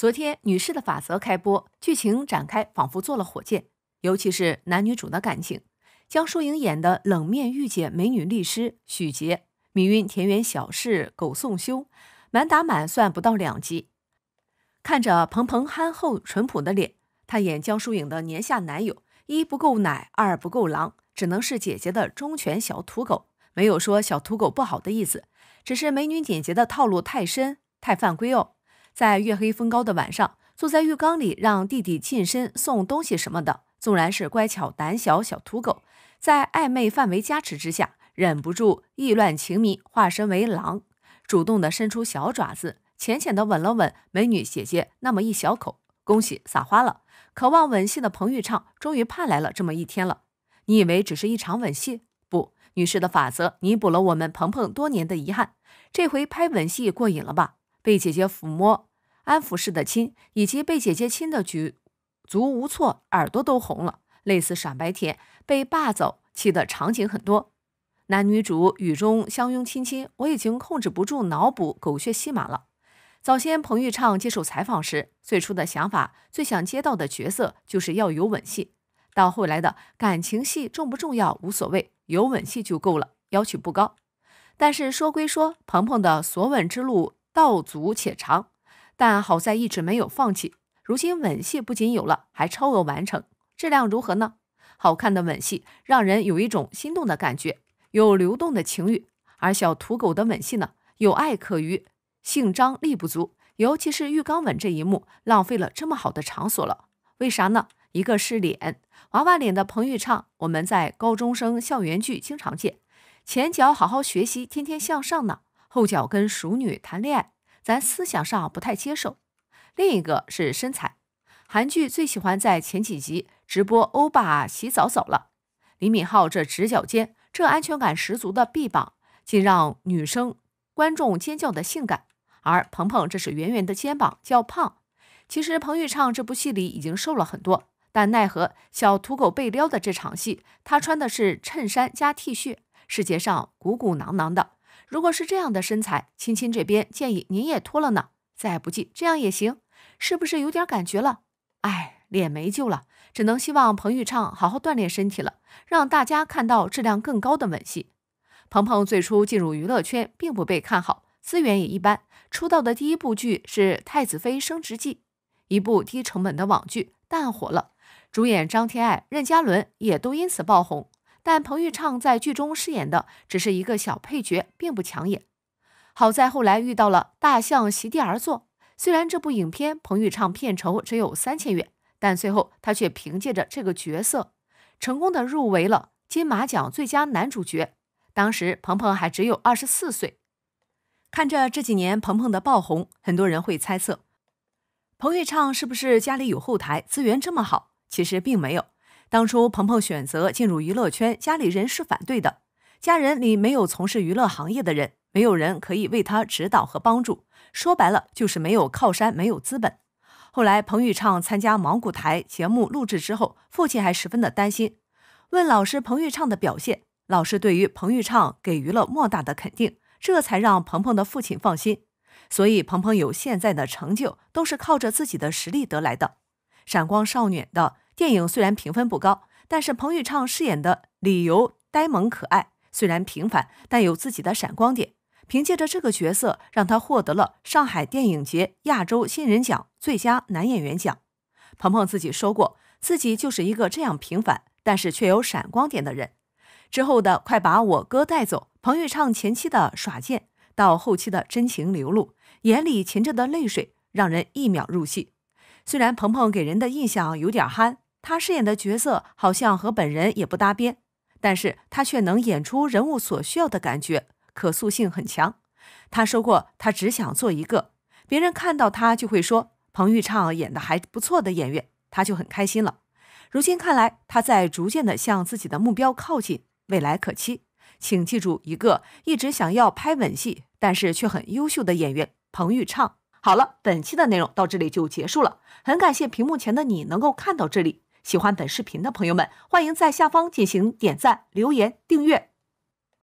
昨天《女士的法则》开播，剧情展开仿佛坐了火箭，尤其是男女主的感情。江疏影演的冷面御姐美女律师许杰，迷晕田园小事狗宋修，满打满算不到两集。看着蓬蓬憨厚淳朴的脸，他演江疏影的年下男友，一不够奶，二不够狼，只能是姐姐的忠犬小土狗。没有说小土狗不好的意思，只是美女姐姐的套路太深，太犯规哦。在月黑风高的晚上，坐在浴缸里，让弟弟近身送东西什么的。纵然是乖巧胆小小土狗，在暧昧范围加持之下，忍不住意乱情迷，化身为狼，主动的伸出小爪子，浅浅的吻了吻美女姐姐那么一小口。恭喜撒花了！渴望吻戏的彭昱畅终于盼来了这么一天了。你以为只是一场吻戏？不，女士的法则弥补了我们鹏鹏多年的遗憾。这回拍吻戏过瘾了吧？被姐姐抚摸。安抚式的亲，以及被姐姐亲的举足无措、耳朵都红了，类似傻白甜被霸走气的场景很多。男女主雨中相拥亲亲，我已经控制不住脑补狗血戏码了。早先彭昱畅接受采访时，最初的想法，最想接到的角色就是要有吻戏。到后来的感情戏重不重要无所谓，有吻戏就够了，要求不高。但是说归说，鹏鹏的所吻之路道阻且长。但好在一直没有放弃。如今吻戏不仅有了，还超额完成，质量如何呢？好看的吻戏让人有一种心动的感觉，有流动的情欲。而小土狗的吻戏呢，有爱可余，性张力不足。尤其是浴缸吻这一幕，浪费了这么好的场所了。为啥呢？一个是脸，娃娃脸的彭昱畅，我们在高中生校园剧经常见，前脚好好学习，天天向上呢，后脚跟熟女谈恋爱。咱思想上不太接受，另一个是身材。韩剧最喜欢在前几集直播欧巴洗澡澡了。李敏镐这直角肩，这安全感十足的臂膀，竟让女生观众尖叫的性感。而鹏鹏这是圆圆的肩膀，叫胖。其实彭昱畅这部戏里已经瘦了很多，但奈何小土狗被撩的这场戏，他穿的是衬衫加 T 恤，视觉上鼓鼓囊囊的。如果是这样的身材，亲亲这边建议您也脱了呢。再不济这样也行，是不是有点感觉了？哎，脸没救了，只能希望彭昱畅好好锻炼身体了，让大家看到质量更高的吻戏。鹏鹏最初进入娱乐圈并不被看好，资源也一般。出道的第一部剧是《太子妃升职记》，一部低成本的网剧，但火了，主演张天爱、任嘉伦也都因此爆红。但彭昱畅在剧中饰演的只是一个小配角，并不抢眼。好在后来遇到了《大象席地而坐》，虽然这部影片彭昱畅片酬只有三千元，但最后他却凭借着这个角色，成功的入围了金马奖最佳男主角。当时鹏鹏还只有二十四岁。看着这几年鹏鹏的爆红，很多人会猜测彭昱畅是不是家里有后台，资源这么好？其实并没有。当初鹏鹏选择进入娱乐圈，家里人是反对的。家人里没有从事娱乐行业的人，没有人可以为他指导和帮助。说白了就是没有靠山，没有资本。后来彭昱畅参加《芒果台》节目录制之后，父亲还十分的担心，问老师彭昱畅的表现。老师对于彭昱畅给予了莫大的肯定，这才让鹏鹏的父亲放心。所以鹏鹏有现在的成就，都是靠着自己的实力得来的。《闪光少女》的。电影虽然评分不高，但是彭昱畅饰演的理由呆萌可爱，虽然平凡，但有自己的闪光点。凭借着这个角色，让他获得了上海电影节亚洲新人奖最佳男演员奖。鹏鹏自己说过，自己就是一个这样平凡，但是却有闪光点的人。之后的《快把我哥带走》，彭昱畅前期的耍贱，到后期的真情流露，眼里噙着的泪水，让人一秒入戏。虽然鹏鹏给人的印象有点憨。他饰演的角色好像和本人也不搭边，但是他却能演出人物所需要的感觉，可塑性很强。他说过，他只想做一个别人看到他就会说彭昱畅演的还不错的演员，他就很开心了。如今看来，他在逐渐的向自己的目标靠近，未来可期。请记住一个一直想要拍吻戏，但是却很优秀的演员彭昱畅。好了，本期的内容到这里就结束了，很感谢屏幕前的你能够看到这里。喜欢本视频的朋友们，欢迎在下方进行点赞、留言、订阅。